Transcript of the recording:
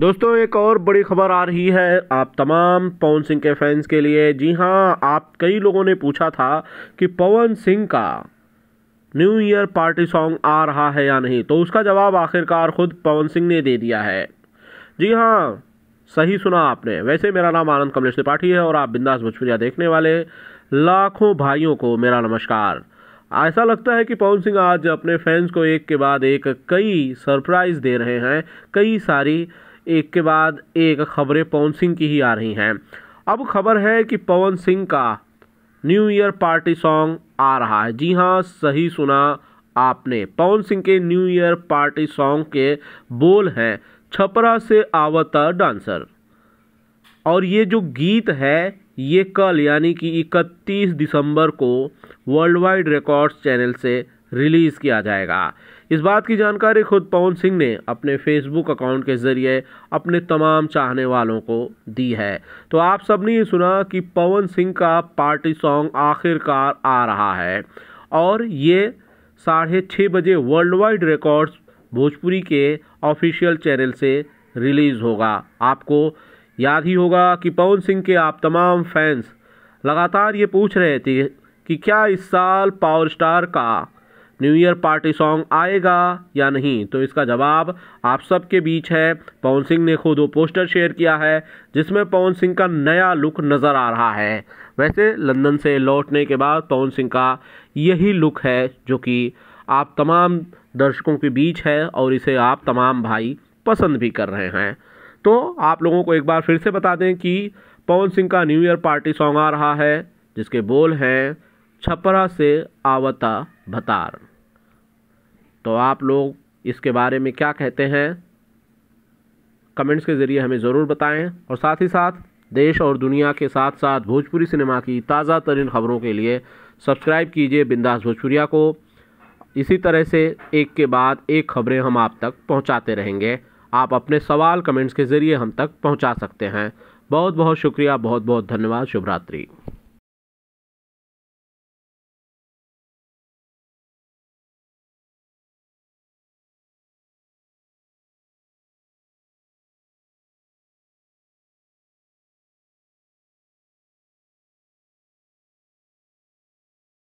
दोस्तों एक और बड़ी खबर आ रही है आप तमाम पवन सिंह के फैंस के लिए जी हाँ आप कई लोगों ने पूछा था कि पवन सिंह का न्यू ईयर पार्टी सॉन्ग आ रहा है या नहीं तो उसका जवाब आखिरकार खुद पवन सिंह ने दे दिया है जी हाँ सही सुना आपने वैसे मेरा नाम आनंद कमलेश त्रिपाठी है और आप बिंदास भोजपुरिया देखने वाले लाखों भाइयों को मेरा नमस्कार ऐसा लगता है कि पवन सिंह आज अपने फैंस को एक के बाद एक कई सरप्राइज़ दे रहे हैं कई सारी एक के बाद एक खबरें पवन सिंह की ही आ रही हैं अब खबर है कि पवन सिंह का न्यू ईयर पार्टी सॉन्ग आ रहा है जी हाँ सही सुना आपने पवन सिंह के न्यू ईयर पार्टी सॉन्ग के बोल हैं छपरा से आवत डांसर और ये जो गीत है ये कल यानी कि 31 दिसंबर को वर्ल्ड वाइड रिकॉर्ड्स चैनल से रिलीज़ किया जाएगा इस बात की जानकारी खुद पवन सिंह ने अपने फेसबुक अकाउंट के जरिए अपने तमाम चाहने वालों को दी है तो आप सबने ये सुना कि पवन सिंह का पार्टी सॉन्ग आखिरकार आ रहा है और ये साढ़े छः बजे वर्ल्ड वाइड रिकॉर्ड्स भोजपुरी के ऑफिशियल चैनल से रिलीज़ होगा आपको याद ही होगा कि पवन सिंह के आप तमाम फैंस लगातार ये पूछ रहे थे कि क्या इस साल पावर स्टार का न्यू ईयर पार्टी सॉन्ग आएगा या नहीं तो इसका जवाब आप सबके बीच है पवन सिंह ने खुद वो पोस्टर शेयर किया है जिसमें पवन सिंह का नया लुक नज़र आ रहा है वैसे लंदन से लौटने के बाद पवन सिंह का यही लुक है जो कि आप तमाम दर्शकों के बीच है और इसे आप तमाम भाई पसंद भी कर रहे हैं तो आप लोगों को एक बार फिर से बता दें कि पवन सिंह का न्यू ईयर पार्टी सॉन्ग आ रहा है जिसके बोल हैं छपरा से आवता भतार तो आप लोग इसके बारे में क्या कहते हैं कमेंट्स के ज़रिए हमें ज़रूर बताएं और साथ ही साथ देश और दुनिया के साथ साथ भोजपुरी सिनेमा की ताज़ा तरीन खबरों के लिए सब्सक्राइब कीजिए बिंदास भोजपुरिया को इसी तरह से एक के बाद एक खबरें हम आप तक पहुंचाते रहेंगे आप अपने सवाल कमेंट्स के ज़रिए हम तक पहुंचा सकते हैं बहुत बहुत शुक्रिया बहुत बहुत धन्यवाद शुभरात्रि